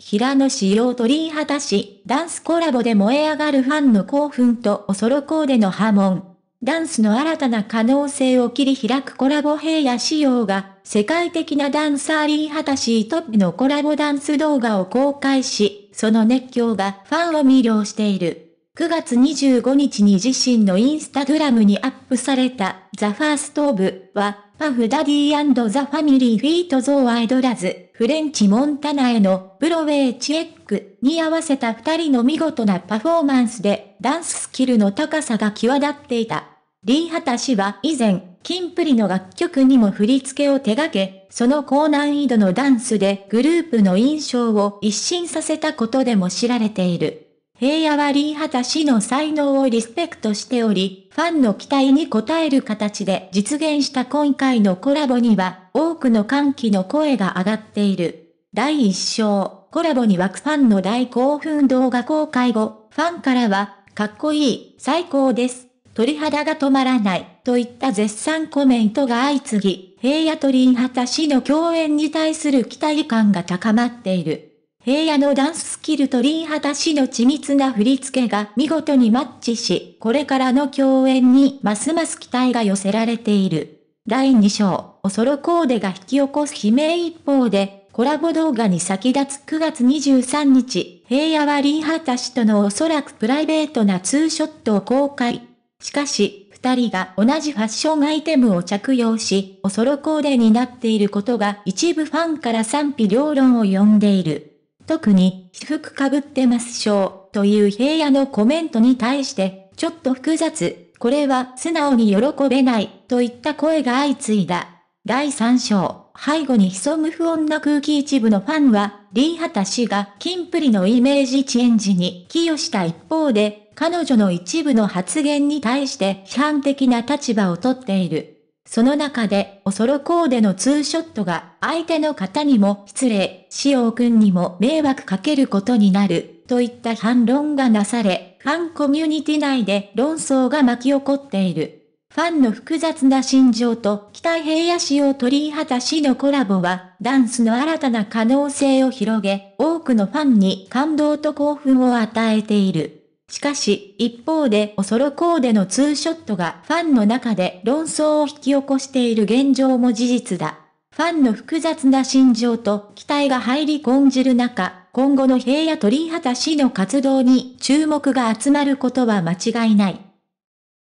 平野紫耀鳥たし、ダンスコラボで燃え上がるファンの興奮とおそろコーデの波紋。ダンスの新たな可能性を切り開くコラボ平野仕様が、世界的なダンサーリーハタシートップのコラボダンス動画を公開し、その熱狂がファンを魅了している。9月25日に自身のインスタグラムにアップされた、ザ・ファースト・オブは、パフダディザ・ファミリー・フィート・ゾー・アイドラズ、フレンチ・モンタナへのブロウェイ・チェックに合わせた二人の見事なパフォーマンスで、ダンススキルの高さが際立っていた。リー・ハタ氏は以前、キンプリの楽曲にも振り付けを手掛け、その高難易度のダンスでグループの印象を一新させたことでも知られている。平野はリー・ハタ氏の才能をリスペクトしており、ファンの期待に応える形で実現した今回のコラボには、多くの歓喜の声が上がっている。第1章、コラボに湧くファンの大興奮動画公開後、ファンからは、かっこいい、最高です。鳥肌が止まらない、といった絶賛コメントが相次ぎ、平野とリンハタ氏の共演に対する期待感が高まっている。平野のダンススキルとリー・ハタ氏の緻密な振り付けが見事にマッチし、これからの共演にますます期待が寄せられている。第2章、おそろコーデが引き起こす悲鳴一方で、コラボ動画に先立つ9月23日、平野はリー・ハタ氏とのおそらくプライベートなツーショットを公開。しかし、二人が同じファッションアイテムを着用し、おそろコーデになっていることが一部ファンから賛否両論を呼んでいる。特に、私服かぶってますしょう、という平野のコメントに対して、ちょっと複雑、これは素直に喜べない、といった声が相次いだ。第3章、背後に潜む不穏な空気一部のファンは、リー・ハタ氏が金プリのイメージチェンジに寄与した一方で、彼女の一部の発言に対して批判的な立場をとっている。その中で、おそろコーデのツーショットが、相手の方にも失礼、潮君にも迷惑かけることになる、といった反論がなされ、ファンコミュニティ内で論争が巻き起こっている。ファンの複雑な心情と北平野市を取り果たしのコラボは、ダンスの新たな可能性を広げ、多くのファンに感動と興奮を与えている。しかし、一方で恐ろこうでのツーショットがファンの中で論争を引き起こしている現状も事実だ。ファンの複雑な心情と期待が入り込んじる中、今後の平野鳥畑氏の活動に注目が集まることは間違いない。